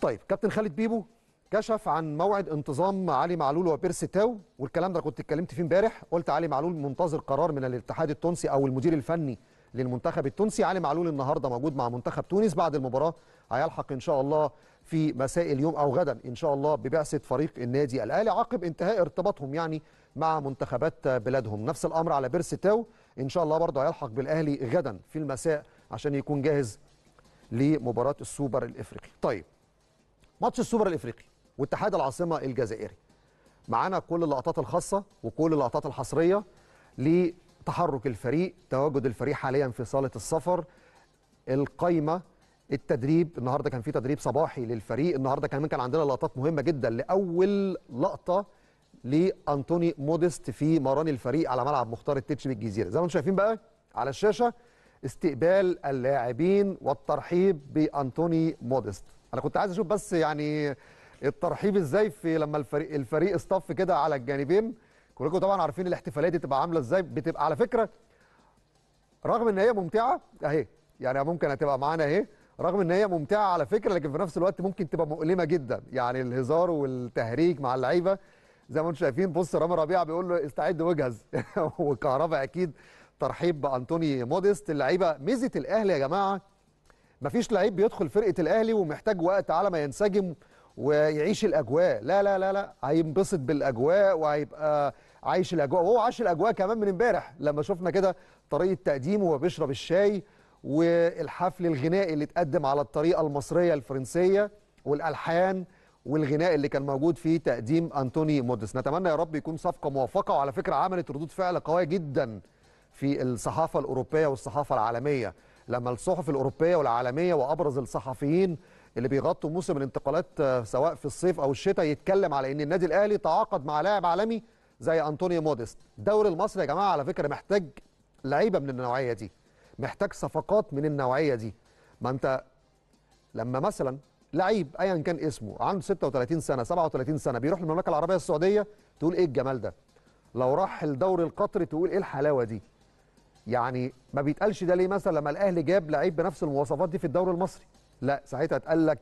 طيب كابتن خالد بيبو كشف عن موعد انتظام علي معلول وبيرسي تاو والكلام ده كنت اتكلمت فيه امبارح قلت علي معلول منتظر قرار من الاتحاد التونسي او المدير الفني للمنتخب التونسي علي معلول النهارده موجود مع منتخب تونس بعد المباراه هيلحق ان شاء الله في مساء اليوم او غدا ان شاء الله ببعثه فريق النادي الاهلي عقب انتهاء ارتباطهم يعني مع منتخبات بلادهم نفس الامر على بيرسي تاو ان شاء الله برضه هيلحق بالاهلي غدا في المساء عشان يكون جاهز لمباراه السوبر الافريقي طيب ماتش السوبر الافريقي واتحاد العاصمه الجزائري معانا كل اللقطات الخاصه وكل اللقطات الحصريه لتحرك الفريق تواجد الفريق حاليا في صاله السفر القايمه التدريب النهارده كان في تدريب صباحي للفريق النهارده كمان كان عندنا لقطات مهمه جدا لاول لقطه لانطوني موديست في مران الفريق على ملعب مختار التتش بالجزيره زي ما انتم شايفين بقى على الشاشه استقبال اللاعبين والترحيب بانتوني مودست انا كنت عايز اشوف بس يعني الترحيب ازاي في لما الفريق الفريق اصطف كده على الجانبين كلكم طبعا عارفين الاحتفالات دي بتبقى عامله ازاي بتبقى على فكره رغم ان هي ممتعه اهي يعني ممكن هتبقى معانا اهي رغم ان هي ممتعه على فكره لكن في نفس الوقت ممكن تبقى مؤلمه جدا يعني الهزار والتهريج مع اللعيبه زي ما انتم شايفين بص رامي ربيعه بيقول له استعد واجهز وكهرباء اكيد ترحيب بانطوني موديست اللعيبه ميزه الاهلي يا جماعه مفيش لعيب بيدخل فرقه الاهلي ومحتاج وقت على ما ينسجم ويعيش الاجواء لا لا لا لا هينبسط بالاجواء وهيبقى عايش الاجواء وهو عاش الاجواء كمان من امبارح لما شفنا كده طريقه تقديمه وهو بيشرب الشاي والحفل الغنائي اللي اتقدم على الطريقه المصريه الفرنسيه والالحان والغناء اللي كان موجود في تقديم انتوني موديس نتمنى يا رب يكون صفقه موفقه وعلى فكره عملت ردود فعل قويه جدا في الصحافه الاوروبيه والصحافه العالميه لما الصحف الاوروبيه والعالميه وابرز الصحفيين اللي بيغطوا موسم الانتقالات آه، سواء في الصيف او الشتاء يتكلم على ان النادي الاهلي تعاقد مع لاعب عالمي زي انطونيو موديست الدوري المصري يا جماعه على فكره محتاج لعيبه من النوعيه دي محتاج صفقات من النوعيه دي ما انت لما مثلا لعيب ايا كان اسمه عنده 36 سنه 37 سنه بيروح المملكه العربيه السعوديه تقول ايه الجمال ده لو راح الدوري القطري تقول ايه الحلاوه دي يعني ما بيتقالش ده ليه مثلا لما الاهلي جاب لعيب بنفس المواصفات دي في الدوري المصري لا ساعتها اتقال لك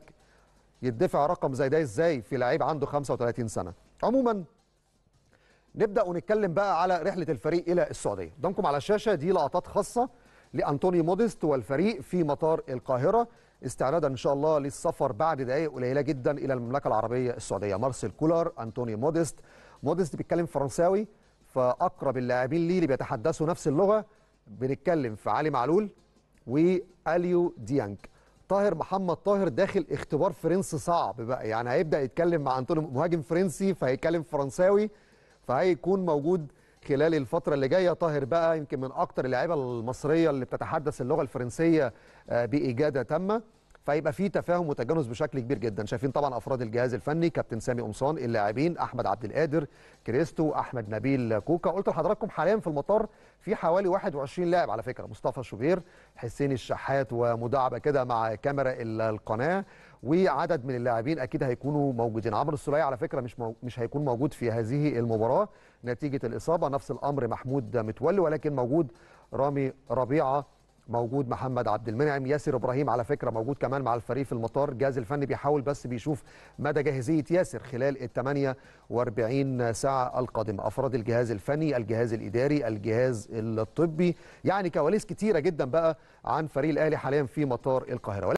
يدفع رقم زي ده ازاي في لعيب عنده 35 سنه عموما نبدا ونتكلم بقى على رحله الفريق الى السعوديه قدامكم على الشاشه دي لقطات خاصه لانطوني موديست والفريق في مطار القاهره استعدادا ان شاء الله للسفر بعد دقائق قليله جدا الى المملكه العربيه السعوديه مارسيل كولر انطوني موديست موديست بيتكلم فرنساوي فاقرب اللاعبين ليه اللي بيتحدثوا نفس اللغه بنتكلم في علي معلول واليو ديانج طاهر محمد طاهر داخل اختبار فرنسي صعب بقى يعني هيبدا يتكلم مع انطونيو مهاجم فرنسي فهيتكلم فرنساوي فهيكون موجود خلال الفتره اللي جايه طاهر بقى يمكن من اكتر اللعيبه المصريه اللي بتتحدث اللغه الفرنسيه آه، باجاده تامه فيبقى في تفاهم وتجانس بشكل كبير جدا شايفين طبعا افراد الجهاز الفني كابتن سامي قمصان اللاعبين احمد عبد القادر كريستو احمد نبيل كوكا قلت لحضراتكم حاليا في المطار في حوالي 21 لاعب على فكره مصطفى شوبير حسين الشحات ومداعبه كده مع كاميرا القناه وعدد من اللاعبين اكيد هيكونوا موجودين عمرو السوليه على فكره مش مو... مش هيكون موجود في هذه المباراه نتيجه الاصابه نفس الامر محمود متولي ولكن موجود رامي ربيعه موجود محمد عبد المنعم ياسر ابراهيم على فكره موجود كمان مع الفريق في المطار الجهاز الفني بيحاول بس بيشوف مدى جاهزيه ياسر خلال ال 48 ساعه القادمه افراد الجهاز الفني الجهاز الاداري الجهاز الطبي يعني كواليس كتيره جدا بقى عن فريق الاهلي حاليا في مطار القاهره